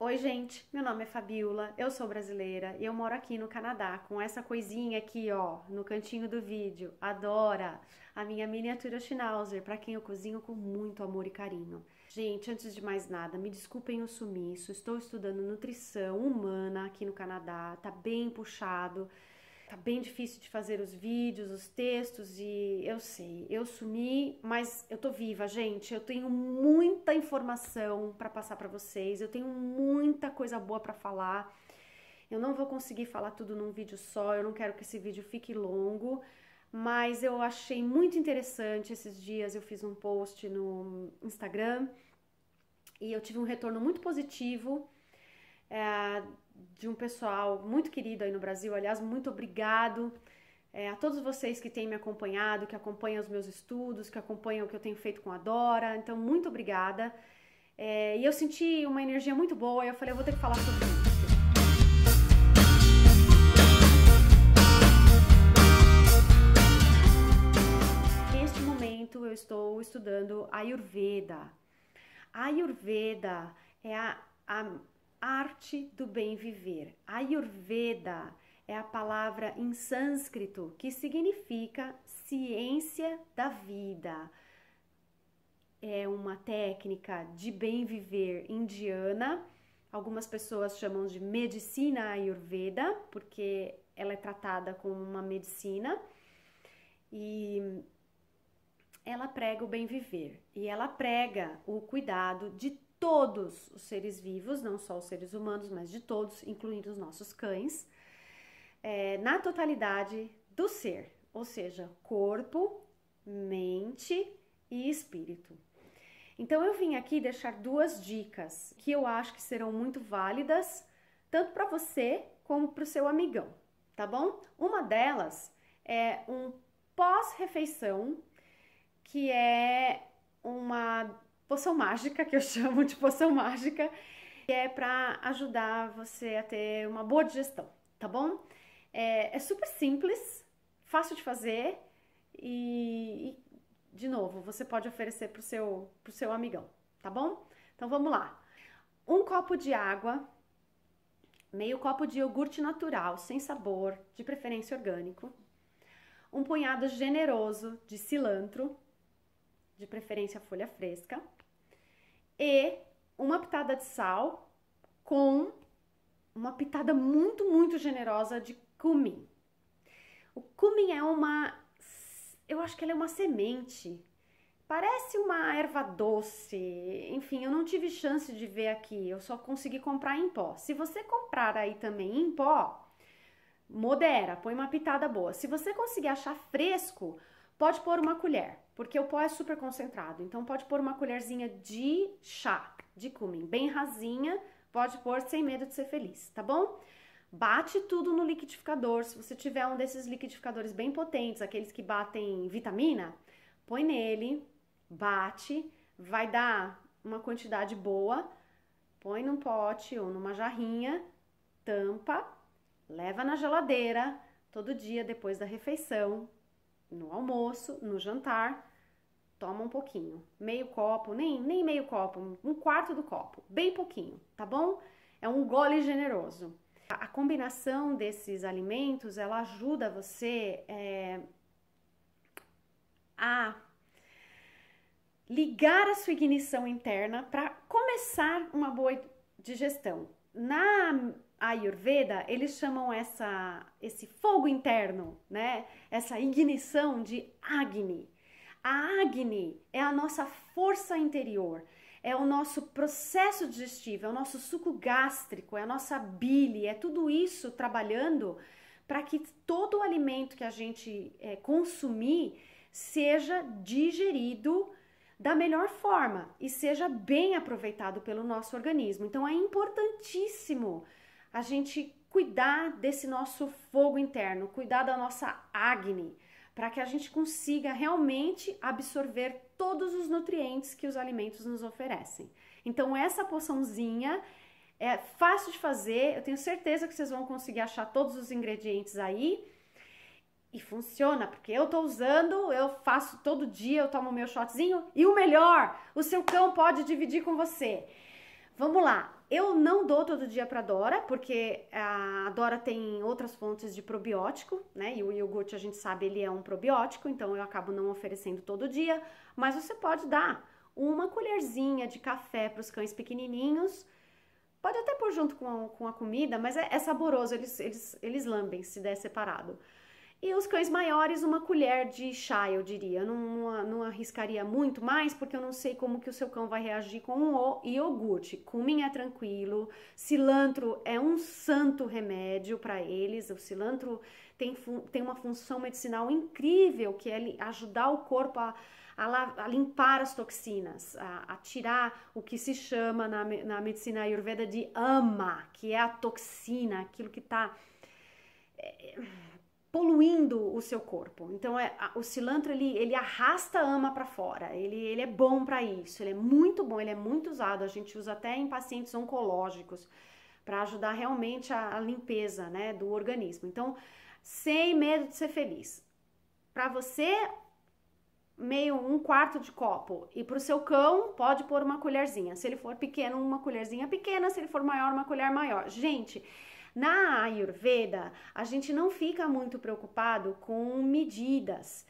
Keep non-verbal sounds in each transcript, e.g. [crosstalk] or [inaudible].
Oi, gente, meu nome é Fabiola, eu sou brasileira e eu moro aqui no Canadá com essa coisinha aqui, ó, no cantinho do vídeo. Adora! A minha miniatura Schnauzer, para quem eu cozinho com muito amor e carinho. Gente, antes de mais nada, me desculpem o sumiço, estou estudando nutrição humana aqui no Canadá, tá bem puxado tá bem difícil de fazer os vídeos, os textos e eu sei, eu sumi, mas eu tô viva, gente. Eu tenho muita informação para passar para vocês, eu tenho muita coisa boa para falar. Eu não vou conseguir falar tudo num vídeo só, eu não quero que esse vídeo fique longo, mas eu achei muito interessante esses dias, eu fiz um post no Instagram e eu tive um retorno muito positivo. É, de um pessoal muito querido aí no Brasil. Aliás, muito obrigado é, a todos vocês que têm me acompanhado, que acompanham os meus estudos, que acompanham o que eu tenho feito com a Dora. Então, muito obrigada. É, e eu senti uma energia muito boa e eu falei, eu vou ter que falar sobre isso. Neste momento eu estou estudando Ayurveda. A Ayurveda é a, a arte do bem viver. Ayurveda é a palavra em sânscrito que significa ciência da vida. É uma técnica de bem viver indiana. Algumas pessoas chamam de medicina ayurveda, porque ela é tratada como uma medicina. E ela prega o bem viver e ela prega o cuidado de todos os seres vivos, não só os seres humanos, mas de todos, incluindo os nossos cães, é, na totalidade do ser, ou seja, corpo, mente e espírito. Então eu vim aqui deixar duas dicas que eu acho que serão muito válidas tanto para você como para o seu amigão, tá bom? Uma delas é um pós-refeição que é uma poção mágica, que eu [laughs] chamo de poção mágica, que é para ajudar você a ter uma boa digestão, tá bom? É, é super simples, fácil de fazer e, e, de novo, você pode oferecer o seu, pro seu amigão, tá bom? Então vamos lá. Um copo de água, meio copo de iogurte natural, sem sabor, de preferência orgânico, um punhado generoso de cilantro, de preferência folha fresca, e uma pitada de sal com uma pitada muito, muito generosa de cumin. O cumin é uma, eu acho que ela é uma semente. Parece uma erva doce. Enfim, eu não tive chance de ver aqui, eu só consegui comprar em pó. Se você comprar aí também em pó, modera, põe uma pitada boa. Se você conseguir achar fresco, pode pôr uma colher. Porque o pó é super concentrado. Então pode pôr uma colherzinha de chá de cumin, bem rasinha, pode pôr sem medo de ser feliz, tá bom? Bate tudo no liquidificador. Se você tiver um desses liquidificadores bem potentes, aqueles que batem vitamina, põe nele, bate, vai dar uma quantidade boa, põe num pote ou numa jarrinha, tampa, leva na geladeira todo dia depois da refeição, no almoço, no jantar, toma um pouquinho, meio copo, nem, nem meio copo, um quarto do copo, bem pouquinho, tá bom? É um gole generoso. A, a combinação desses alimentos, ela ajuda você é, a ligar a sua ignição interna para começar uma boa digestão. Na Ayurveda, eles chamam essa, esse fogo interno, né? Essa ignição de Agni. A Agni é a nossa força interior, é o nosso processo digestivo, é o nosso suco gástrico, é a nossa bile, é tudo isso trabalhando para que todo o alimento que a gente é, consumir seja digerido da melhor forma e seja bem aproveitado pelo nosso organismo. Então é importantíssimo a gente cuidar desse nosso fogo interno, cuidar da nossa Agni, para que a gente consiga realmente absorver todos os nutrientes que os alimentos nos oferecem. Então, essa poçãozinha é fácil de fazer, eu tenho certeza que vocês vão conseguir achar todos os ingredientes aí. E funciona, porque eu tô usando, eu faço todo dia, eu tomo meu shotzinho. E o melhor, o seu cão pode dividir com você. Vamos lá, eu não dou todo dia para Dora, porque a Dora tem outras fontes de probiótico, né? E o iogurte a gente sabe ele é um probiótico, então eu acabo não oferecendo todo dia. Mas você pode dar uma colherzinha de café para os cães pequenininhos. Pode até pôr junto com a, com a comida, mas é, é saboroso, eles, eles, eles lambem se der separado. E os cães maiores, uma colher de chá, eu diria. Eu não, não, não, arriscaria muito mais, porque eu não sei como que o seu cão vai reagir com o iogurte. Cumin é tranquilo, cilantro é um santo remédio para eles. O cilantro tem, tem uma função medicinal incrível, que é ajudar o corpo a, a, a limpar as toxinas, a, a, tirar o que se chama na, na medicina ayurveda de ama, que é a toxina, aquilo que está... É, poluindo o seu corpo. Então é, a, o cilantro ele, ele arrasta a ama para fora. Ele, ele é bom para isso. Ele é muito bom. Ele é muito usado. A gente usa até em pacientes oncológicos para ajudar realmente a, a, limpeza, né, do organismo. Então sem medo de ser feliz. Para você meio um quarto de copo e para o seu cão pode pôr uma colherzinha. Se ele for pequeno uma colherzinha pequena. Se ele for maior uma colher maior. Gente na Ayurveda, a gente não fica muito preocupado com medidas.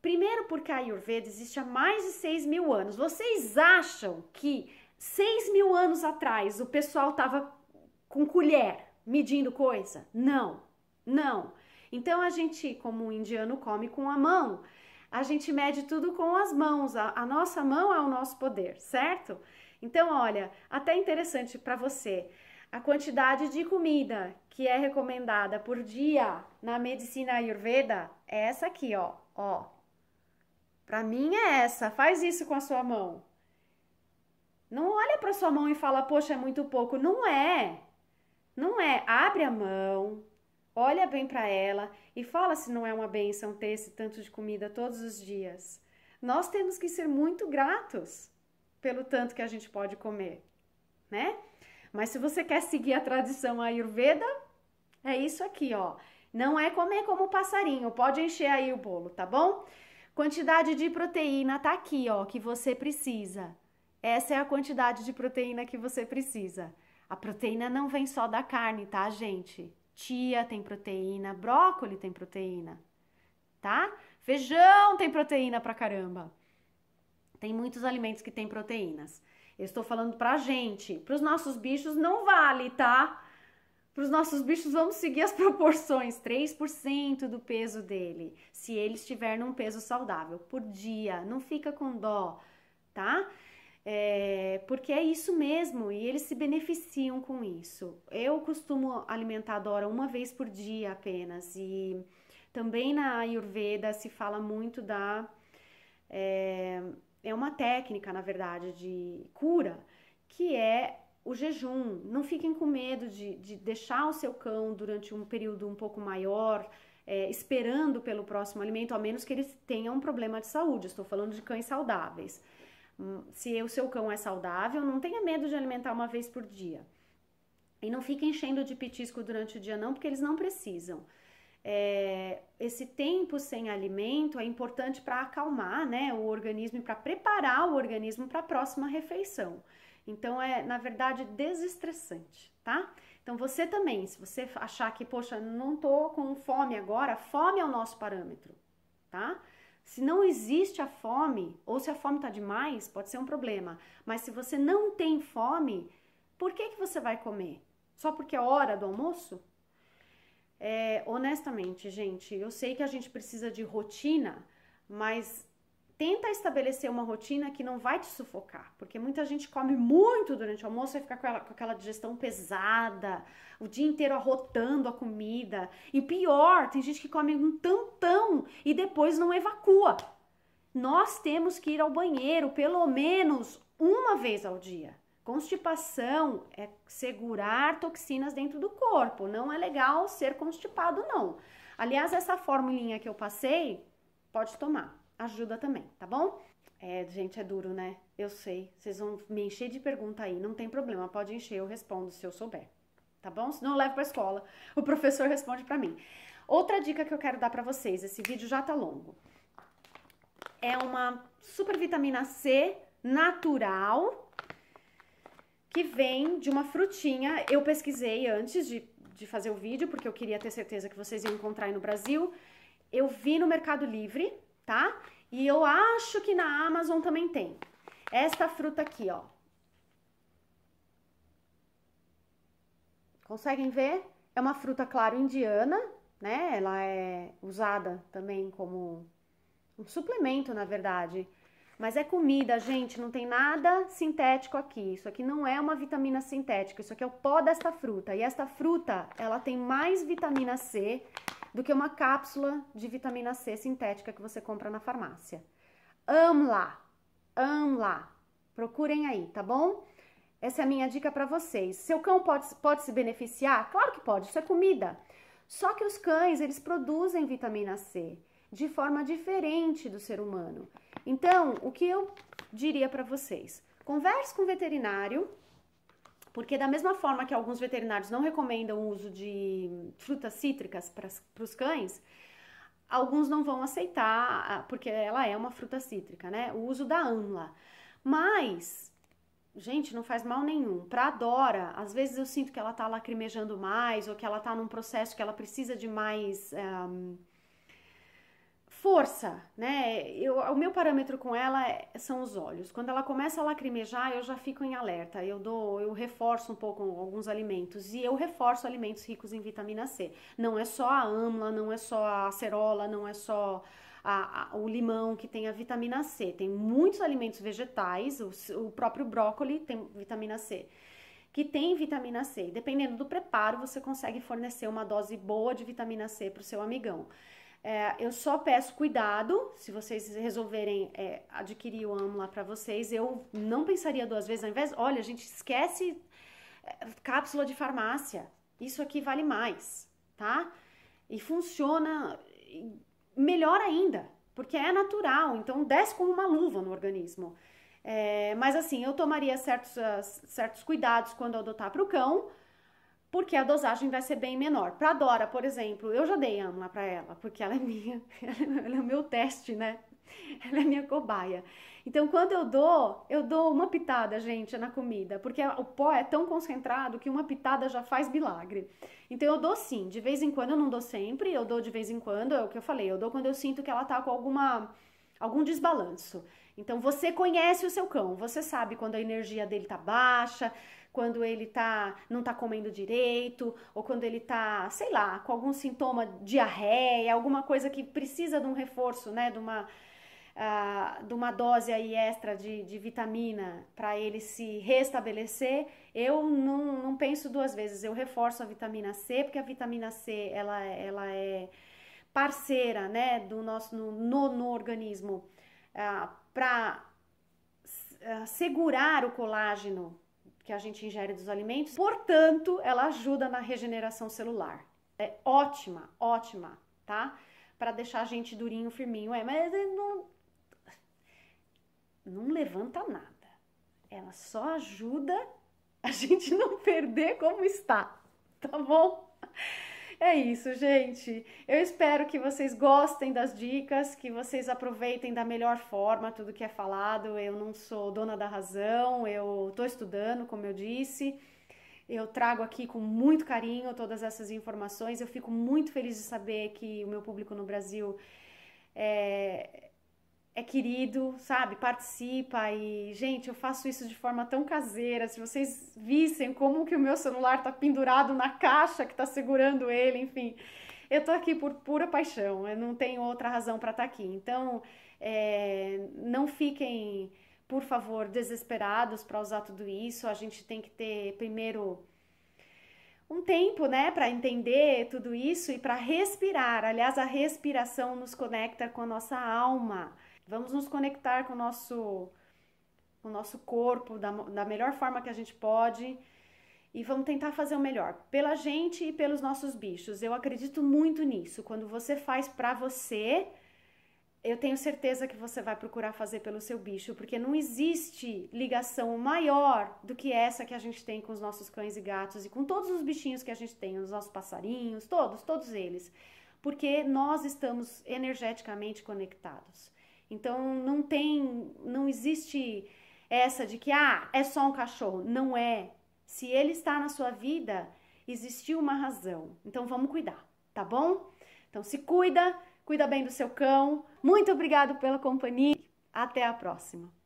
Primeiro, porque a Ayurveda existe há mais de 6 mil anos. Vocês acham que 6 mil anos atrás o pessoal estava com colher medindo coisa? Não, não. Então a gente, como um indiano, come com a mão. A gente mede tudo com as mãos. A, a nossa mão é o nosso poder, certo? Então, olha, até interessante para você a quantidade de comida que é recomendada por dia na medicina ayurveda é essa aqui, ó, ó. Para mim é essa. Faz isso com a sua mão. Não olha para sua mão e fala: "Poxa, é muito pouco". Não é. Não é. Abre a mão, olha bem para ela e fala se não é uma benção ter esse tanto de comida todos os dias. Nós temos que ser muito gratos pelo tanto que a gente pode comer, né? Mas se você quer seguir a tradição ayurveda, é isso aqui, ó. Não é comer como passarinho, pode encher aí o bolo, tá bom? Quantidade de proteína tá aqui, ó, que você precisa. Essa é a quantidade de proteína que você precisa. A proteína não vem só da carne, tá, gente? Tia tem proteína, brócoli tem proteína, tá? Feijão tem proteína pra caramba. Tem muitos alimentos que têm proteínas. Eu estou falando pra gente. Para os nossos bichos não vale, tá? Para os nossos bichos, vamos seguir as [laughs] proporções: 3% do peso dele, se ele estiver num peso saudável por dia. Não fica com dó, tá? É, porque é isso mesmo e eles se beneficiam com isso. Eu costumo alimentar a Dora uma vez por dia apenas e também na Ayurveda se fala muito da é, é uma técnica, na verdade, de cura, que é o jejum. Não fiquem com medo de, de deixar o seu cão durante um período um pouco maior, é, esperando pelo próximo alimento, a menos que ele tenha um problema de saúde. Estou falando de cães saudáveis. Hum, se o seu cão é saudável, não tenha medo de alimentar uma vez por dia. E não fiquem enchendo de petisco durante o dia, não, porque eles não precisam é, esse tempo sem alimento é importante para acalmar né, o organismo e para preparar o organismo para a próxima refeição. Então é, na verdade, desestressante, tá? Então você também, se você achar que, poxa, não tô com fome agora, fome é o nosso parâmetro, tá? Se não existe a fome, ou se a fome tá demais, pode ser um problema. Mas se você não tem fome, por que, que você vai comer? Só porque é hora do almoço? É, honestamente, gente, eu sei que a gente precisa de rotina, mas tenta estabelecer uma rotina que não vai te sufocar, porque muita gente come muito durante o almoço e fica com, com, aquela digestão pesada, o dia inteiro arrotando a comida. E pior, tem gente que come um tantão e depois não evacua. Nós temos que ir ao banheiro pelo menos uma vez ao dia. Constipação é segurar toxinas dentro do corpo. Não é legal ser constipado, não. Aliás, essa formulinha que eu passei, pode tomar. Ajuda também, tá bom? É, gente, é duro, né? Eu sei. Vocês vão me encher de pergunta aí. Não tem problema, pode encher, eu respondo se eu souber. Tá bom? Se não, eu levo pra escola. O professor responde para mim. Outra dica que eu quero dar para vocês, esse vídeo já tá longo. É uma super vitamina C natural que vem de uma frutinha. Eu pesquisei antes de, de fazer o vídeo, porque eu queria ter certeza que vocês iam encontrar aí no Brasil. Eu vi no Mercado Livre, tá? E eu acho que na Amazon também tem. Esta fruta aqui, ó. Conseguem ver? É uma fruta, claro, indiana, né? Ela é usada também como um suplemento, na verdade. Mas é comida, gente, não tem nada sintético aqui. Isso aqui não é uma vitamina sintética, isso aqui é o pó desta fruta. E esta fruta, ela tem mais vitamina C do que uma cápsula de vitamina C sintética que você compra na farmácia. Amla, amla. Procurem aí, tá bom? Essa é a minha dica para vocês. Seu cão pode, pode se beneficiar? Claro que pode, isso é comida. Só que os cães, eles produzem vitamina C de forma diferente do ser humano. Então, o que eu diria para vocês? Converse com o veterinário, porque da mesma forma que alguns veterinários não recomendam o uso de frutas cítricas para os cães, alguns não vão aceitar, ah, porque ela é uma fruta cítrica, né? O uso da amla. Mas, gente, não faz mal nenhum. Para a Dora, às vezes eu sinto que ela tá lacrimejando mais, ou que ela tá num processo que ela precisa de mais. Um, força, né? Eu, o meu parâmetro com ela é, são os olhos. Quando ela começa a lacrimejar, eu já fico em alerta. Eu dou, eu reforço um pouco alguns alimentos e eu reforço alimentos ricos em vitamina C. Não é só a âmula, não é só a acerola, não é só a, a, o limão que tem a vitamina C. Tem muitos alimentos vegetais, o, o próprio brócoli tem vitamina C que tem vitamina C. Dependendo do preparo, você consegue fornecer uma dose boa de vitamina C para o seu amigão. É, eu só peço cuidado, se vocês resolverem é, adquirir o amo lá para vocês, eu não pensaria duas vezes, ao invés, olha, a gente esquece é, cápsula de farmácia, isso aqui vale mais, tá? E funciona melhor ainda, porque é natural, então desce como uma luva no organismo. É, mas assim, eu tomaria certos, ah, certos cuidados quando adotar para o cão, porque a dosagem vai ser bem menor. Para Dora, por exemplo, eu já dei AMLA para ela, porque ela é minha, [laughs] é ela é o meu teste, né? Ela é minha cobaia. Então, quando eu dou, eu dou uma pitada, gente, na comida, porque o pó é tão concentrado que uma pitada já faz milagre. Então, eu dou sim, de vez em quando, eu não dou sempre, eu dou de vez em quando, é o que eu falei, eu dou quando eu sinto que ela tá com alguma algum desbalanço. Então, você conhece o seu cão, você sabe quando a energia dele tá baixa, quando ele tá, não tá comendo direito, ou quando ele tá, sei lá, com algum sintoma, diarreia, alguma coisa que precisa de um reforço, né, de uma, uh, de uma dose aí extra de, de vitamina para ele se restabelecer, eu não, não penso duas vezes, eu reforço a vitamina C, porque a vitamina C, ela, ela é parceira, né, do nosso, no, no, no organismo, uh, ah, para ah, segurar o colágeno que a gente ingere dos alimentos. Portanto, ela ajuda na regeneração celular. É ótima, ótima, tá? Para deixar a gente durinho, firminho. É, mas não não levanta nada. Ela só ajuda a [laughs] gente não perder como está, tá bom? É isso, gente. Eu espero que vocês gostem das dicas, que vocês aproveitem da melhor forma tudo que é falado. Eu não sou dona da razão, eu estou estudando, como eu disse. Eu trago aqui com muito carinho todas essas informações. Eu fico muito feliz de saber que o meu público no Brasil é, é querido, sabe? Participa e, gente, eu faço isso de forma tão caseira. Se vocês vissem como que o meu celular tá pendurado na caixa que tá segurando ele, enfim. Eu tô aqui por pura paixão, eu não tenho outra razão para estar tá aqui. Então, é, não fiquem, por favor, desesperados para usar tudo isso. A gente tem que ter primeiro um tempo, né, para entender tudo isso e para respirar. Aliás, a respiração nos conecta com a nossa alma. Vamos nos conectar com o nosso, com o nosso corpo da, da melhor forma que a gente pode e vamos tentar fazer o melhor pela gente e pelos nossos bichos. Eu acredito muito nisso. Quando você faz para você, eu tenho certeza que você vai procurar fazer pelo seu bicho, porque não existe ligação maior do que essa que a gente tem com os nossos cães e gatos e com todos os bichinhos que a gente tem, os nossos passarinhos, todos, todos eles. Porque nós estamos energeticamente conectados. Então não tem, não existe essa de que ah, é só um cachorro, não é. Se ele está na sua vida, existiu uma razão. Então vamos cuidar, tá bom? Então se cuida, cuida bem do seu cão. Muito obrigado pela companhia. Até a próxima.